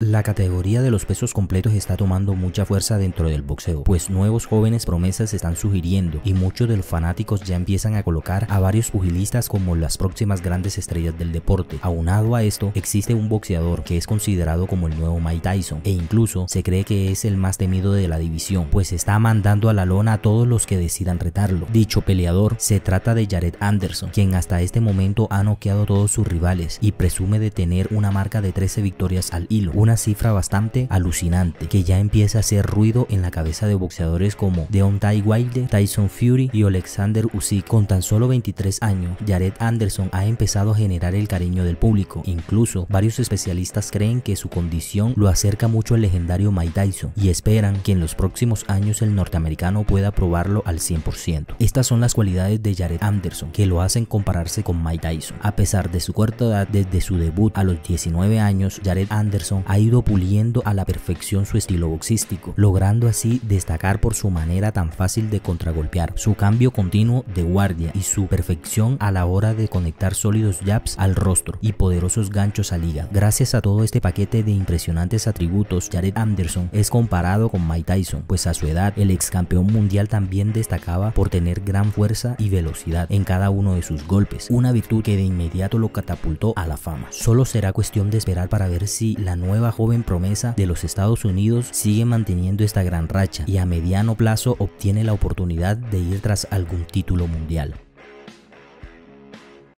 La categoría de los pesos completos está tomando mucha fuerza dentro del boxeo, pues nuevos jóvenes promesas se están sugiriendo y muchos de los fanáticos ya empiezan a colocar a varios pugilistas como las próximas grandes estrellas del deporte. Aunado a esto, existe un boxeador que es considerado como el nuevo Mike Tyson e incluso se cree que es el más temido de la división, pues está mandando a la lona a todos los que decidan retarlo. Dicho peleador se trata de Jared Anderson, quien hasta este momento ha noqueado a todos sus rivales y presume de tener una marca de 13 victorias al hilo una cifra bastante alucinante que ya empieza a hacer ruido en la cabeza de boxeadores como Deontay Wilde, Tyson Fury y Alexander Usyk. Con tan solo 23 años, Jared Anderson ha empezado a generar el cariño del público. Incluso varios especialistas creen que su condición lo acerca mucho al legendario Mike Tyson y esperan que en los próximos años el norteamericano pueda probarlo al 100%. Estas son las cualidades de Jared Anderson que lo hacen compararse con Mike Tyson. A pesar de su corta edad desde su debut a los 19 años, Jared Anderson ha ido puliendo a la perfección su estilo boxístico, logrando así destacar por su manera tan fácil de contragolpear, su cambio continuo de guardia y su perfección a la hora de conectar sólidos jabs al rostro y poderosos ganchos al liga. Gracias a todo este paquete de impresionantes atributos, Jared Anderson es comparado con Mike Tyson, pues a su edad el ex campeón mundial también destacaba por tener gran fuerza y velocidad en cada uno de sus golpes, una virtud que de inmediato lo catapultó a la fama. Solo será cuestión de esperar para ver si la nueva joven promesa de los Estados Unidos sigue manteniendo esta gran racha y a mediano plazo obtiene la oportunidad de ir tras algún título mundial.